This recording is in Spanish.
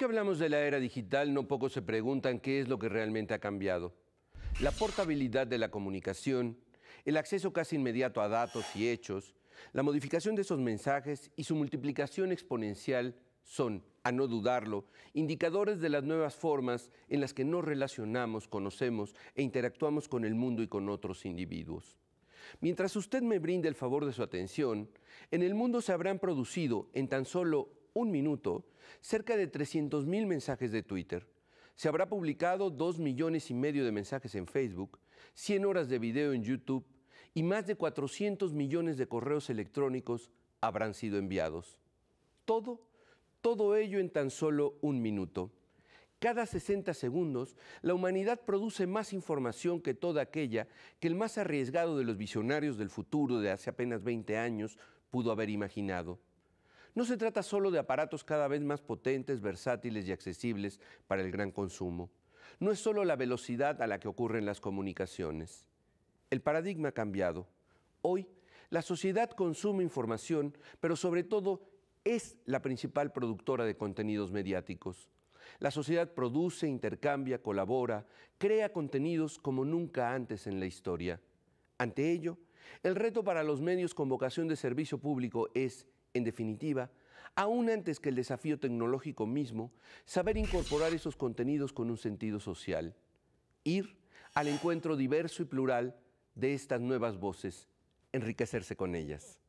que hablamos de la era digital, no pocos se preguntan qué es lo que realmente ha cambiado. La portabilidad de la comunicación, el acceso casi inmediato a datos y hechos, la modificación de esos mensajes y su multiplicación exponencial son, a no dudarlo, indicadores de las nuevas formas en las que nos relacionamos, conocemos e interactuamos con el mundo y con otros individuos. Mientras usted me brinde el favor de su atención, en el mundo se habrán producido, en tan solo un minuto cerca de 300.000 mil mensajes de Twitter. Se habrá publicado dos millones y medio de mensajes en Facebook, 100 horas de video en YouTube y más de 400 millones de correos electrónicos habrán sido enviados. Todo, todo ello en tan solo un minuto. Cada 60 segundos, la humanidad produce más información que toda aquella que el más arriesgado de los visionarios del futuro de hace apenas 20 años pudo haber imaginado. No se trata solo de aparatos cada vez más potentes, versátiles y accesibles para el gran consumo. No es solo la velocidad a la que ocurren las comunicaciones. El paradigma ha cambiado. Hoy, la sociedad consume información, pero sobre todo es la principal productora de contenidos mediáticos. La sociedad produce, intercambia, colabora, crea contenidos como nunca antes en la historia. Ante ello, el reto para los medios con vocación de servicio público es en definitiva, aún antes que el desafío tecnológico mismo, saber incorporar esos contenidos con un sentido social, ir al encuentro diverso y plural de estas nuevas voces, enriquecerse con ellas.